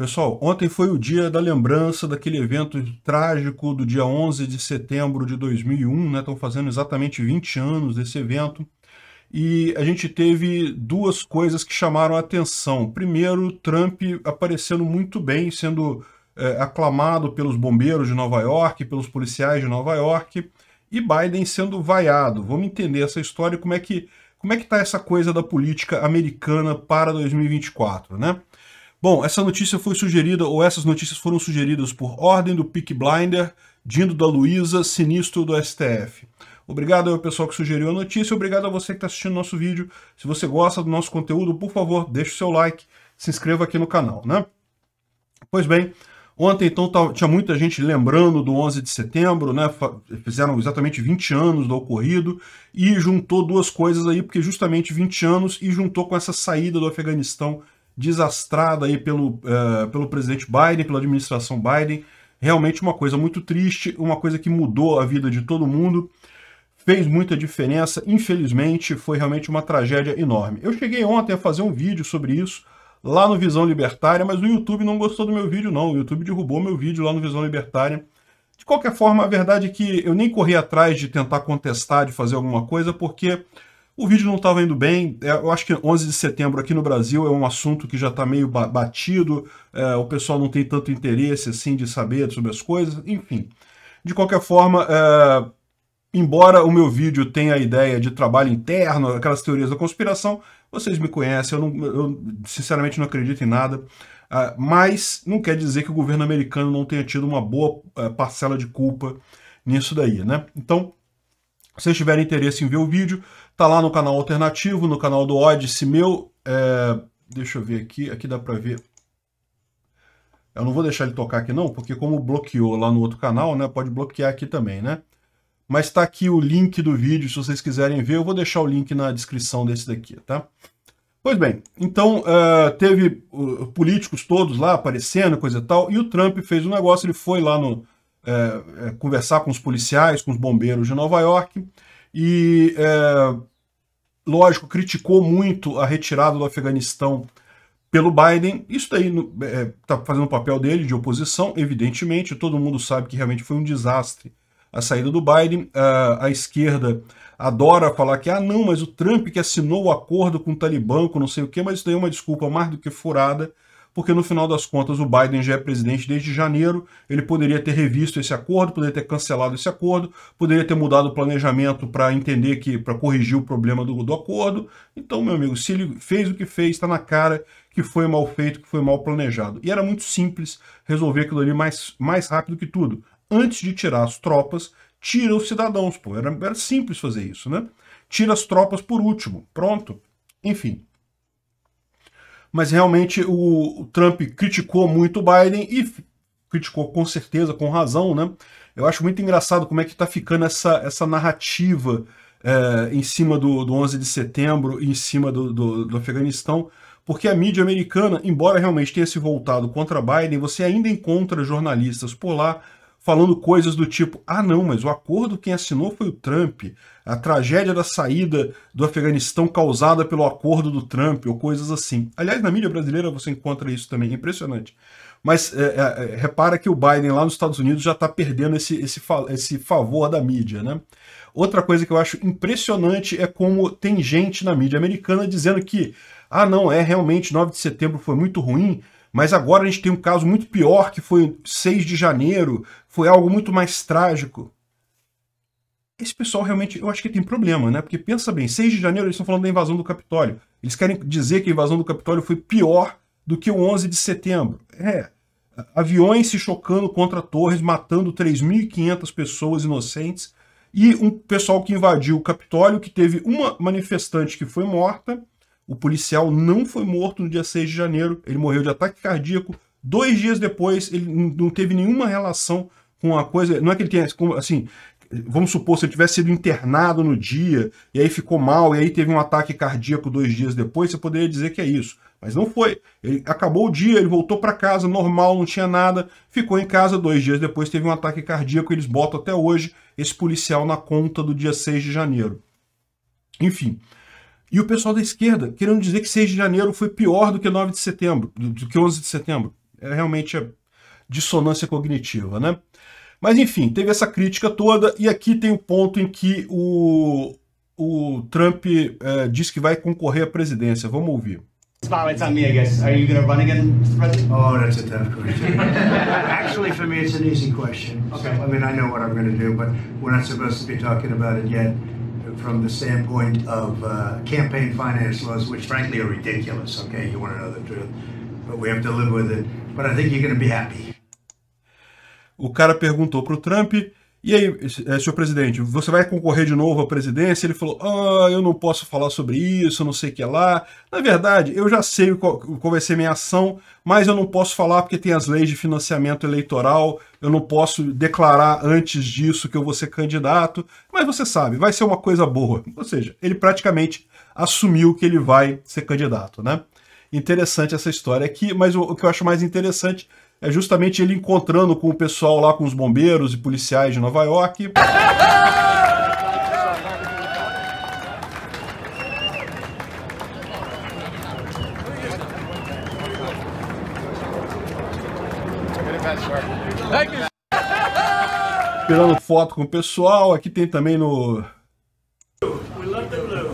Pessoal, ontem foi o dia da lembrança daquele evento trágico do dia 11 de setembro de 2001, né? Estão fazendo exatamente 20 anos desse evento. E a gente teve duas coisas que chamaram a atenção. Primeiro, Trump aparecendo muito bem, sendo é, aclamado pelos bombeiros de Nova York, pelos policiais de Nova York, e Biden sendo vaiado. Vamos entender essa história, como é que como é que está essa coisa da política americana para 2024, né? Bom, essa notícia foi sugerida, ou essas notícias foram sugeridas por ordem do Pick Blinder, Dindo da Luiza, Sinistro do STF. Obrigado ao pessoal que sugeriu a notícia, obrigado a você que está assistindo nosso vídeo. Se você gosta do nosso conteúdo, por favor, deixe o seu like, se inscreva aqui no canal, né? Pois bem, ontem então tinha muita gente lembrando do 11 de setembro, né? Fizeram exatamente 20 anos do ocorrido e juntou duas coisas aí, porque justamente 20 anos e juntou com essa saída do Afeganistão desastrada aí pelo, uh, pelo presidente Biden, pela administração Biden. Realmente uma coisa muito triste, uma coisa que mudou a vida de todo mundo, fez muita diferença. Infelizmente, foi realmente uma tragédia enorme. Eu cheguei ontem a fazer um vídeo sobre isso lá no Visão Libertária, mas o YouTube não gostou do meu vídeo, não. O YouTube derrubou meu vídeo lá no Visão Libertária. De qualquer forma, a verdade é que eu nem corri atrás de tentar contestar, de fazer alguma coisa, porque o vídeo não estava indo bem, é, eu acho que 11 de setembro aqui no Brasil é um assunto que já está meio batido, é, o pessoal não tem tanto interesse assim de saber sobre as coisas, enfim. De qualquer forma, é, embora o meu vídeo tenha a ideia de trabalho interno, aquelas teorias da conspiração, vocês me conhecem, eu, não, eu sinceramente não acredito em nada, é, mas não quer dizer que o governo americano não tenha tido uma boa é, parcela de culpa nisso daí, né? Então, se vocês tiverem interesse em ver o vídeo, tá lá no canal alternativo, no canal do Odyssey meu. É... Deixa eu ver aqui, aqui dá para ver. Eu não vou deixar ele tocar aqui não, porque como bloqueou lá no outro canal, né, pode bloquear aqui também, né? Mas está aqui o link do vídeo, se vocês quiserem ver, eu vou deixar o link na descrição desse daqui, tá? Pois bem, então uh, teve uh, políticos todos lá aparecendo, coisa e tal, e o Trump fez um negócio, ele foi lá no, é, é, conversar com os policiais, com os bombeiros de Nova York, e, é, lógico, criticou muito a retirada do Afeganistão pelo Biden. Isso daí está é, é tá fazendo o papel dele de oposição, evidentemente. Todo mundo sabe que realmente foi um desastre a saída do Biden. A, a esquerda adora falar que, ah, não, mas o Trump que assinou o acordo com o Talibã, com não sei o quê, mas isso daí é uma desculpa mais do que furada porque no final das contas o Biden já é presidente desde janeiro, ele poderia ter revisto esse acordo, poderia ter cancelado esse acordo, poderia ter mudado o planejamento para entender que, para corrigir o problema do, do acordo. Então, meu amigo, se ele fez o que fez, está na cara que foi mal feito, que foi mal planejado. E era muito simples resolver aquilo ali mais, mais rápido que tudo. Antes de tirar as tropas, tira os cidadãos, pô. Era, era simples fazer isso, né? Tira as tropas por último. Pronto. Enfim mas realmente o, Trump criticou muito o Biden e criticou com certeza, com razão, né? Eu acho muito engraçado como é que está ficando essa, essa narrativa é, em cima do, do 11 de setembro, em cima do, do, do Afeganistão, porque a mídia americana, embora realmente tenha se voltado contra Biden, você ainda encontra jornalistas por lá falando coisas do tipo: ah, não, mas o acordo quem assinou foi o Trump, a tragédia da saída do Afeganistão causada pelo acordo do Trump, ou coisas assim. Aliás, na mídia brasileira você encontra isso também, é impressionante. Mas é, é, é, repara que o Biden lá nos Estados Unidos já está perdendo esse, esse, esse favor da mídia, né? Outra coisa que eu acho impressionante é como tem gente na mídia americana dizendo que, ah, não, é realmente 9 de setembro foi muito ruim, mas agora a gente tem um caso muito pior, que foi 6 de janeiro, foi algo muito mais trágico. Esse pessoal realmente, eu acho que tem problema, né? Porque pensa bem, 6 de janeiro eles estão falando da invasão do Capitólio. Eles querem dizer que a invasão do Capitólio foi pior do que o 11 de setembro. É, aviões se chocando contra torres, matando 3.500 pessoas inocentes e um pessoal que invadiu o Capitólio, que teve uma manifestante que foi morta, o policial não foi morto no dia 6 de janeiro, ele morreu de ataque cardíaco. Dois dias depois, ele não teve nenhuma relação com a coisa. Não é que ele tenha, assim, vamos supor, se ele tivesse sido internado no dia, e aí ficou mal, e aí teve um ataque cardíaco dois dias depois, você poderia dizer que é isso. Mas não foi. Ele acabou o dia, ele voltou para casa, normal, não tinha nada, ficou em casa dois dias depois, teve um ataque cardíaco, eles botam até hoje esse policial na conta do dia 6 de janeiro. Enfim, e o pessoal da esquerda querendo dizer que 6 de janeiro foi pior do que 9 de setembro, do que 11 de setembro. É realmente a dissonância cognitiva, né? Mas enfim, teve essa crítica toda e aqui tem o um ponto em que o, o Trump é, diz que vai concorrer à presidência. Vamos ouvir. Spotlight's on me, I guess. Are you going to run again for president? Oh, that's a tough question. Actually, for me, it's an easy question. Okay. So, I mean, I know what I'm going to do, but we're not supposed to be talking about it yet. from the standpoint of uh, campaign finance laws, which frankly are ridiculous. Okay, you want to know the truth, but we have to live with it. But I think you're going to be happy. O cara perguntou pro Trump E aí, eh, senhor presidente, você vai concorrer de novo à presidência? Ele falou: Ah, eu não posso falar sobre isso, não sei o que lá. Na verdade, eu já sei qual, qual vai ser minha ação, mas eu não posso falar porque tem as leis de financiamento eleitoral, eu não posso declarar antes disso que eu vou ser candidato. Mas você sabe, vai ser uma coisa boa. Ou seja, ele praticamente assumiu que ele vai ser candidato, né? interessante essa história aqui, mas o, o que eu acho mais interessante é justamente ele encontrando com o pessoal lá, com os bombeiros e policiais de Nova York. Tirando foto com o pessoal, aqui tem também no.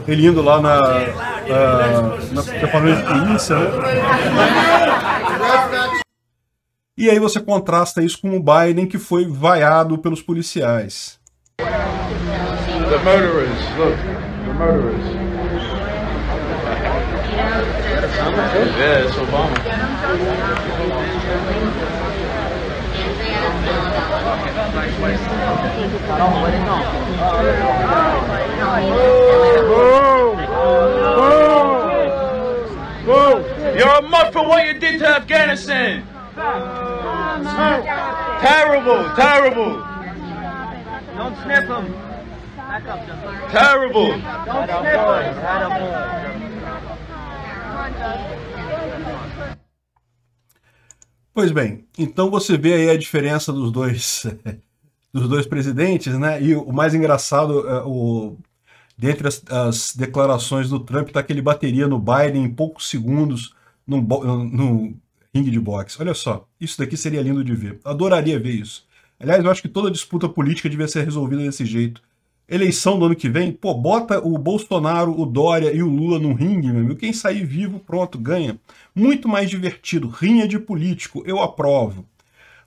Ele indo lá na uh, ah, já falou experiência, né? E aí você contrasta isso com o Biden que foi vaiado pelos policiais. The murderers, look, the murderers. Yeah, it's Obama. Oh, oh, oh. You're a month from what you did to Afghanistan. Terrible, terrible. Don't sniff him. Terrible. Don't sniff him. Pois bem, então você vê aí a diferença dos dois dos dois presidentes, né? E o mais engraçado, é, o dentre as, as declarações do Trump, tá que ele bateria no Biden em poucos segundos num, num ringue de boxe. Olha só, isso daqui seria lindo de ver. Adoraria ver isso. Aliás, eu acho que toda disputa política devia ser resolvida desse jeito. Eleição do ano que vem, pô, bota o Bolsonaro, o Dória e o Lula num ringue, meu amigo. Quem sair vivo, pronto, ganha. Muito mais divertido. Rinha de político, eu aprovo.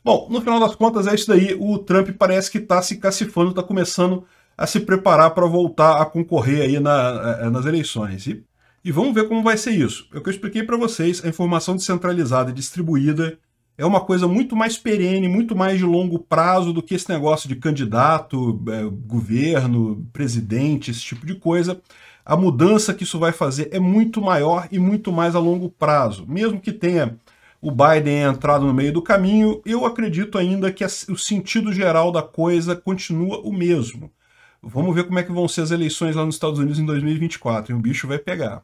Bom, no final das contas é isso daí. O Trump parece que está se cacifando, está começando a se preparar para voltar a concorrer aí na, eh, eh, nas eleições. E e vamos ver como vai ser isso. É o que eu expliquei para vocês, a informação descentralizada e distribuída é uma coisa muito mais perene, muito mais de longo prazo do que esse negócio de candidato, é, governo, presidente, esse tipo de coisa. A mudança que isso vai fazer é muito maior e muito mais a longo prazo. Mesmo que tenha o Biden entrado no meio do caminho, eu acredito ainda que o sentido geral da coisa continua o mesmo. Vamos ver como é que vão ser as eleições lá nos Estados Unidos em 2024. E o bicho vai pegar.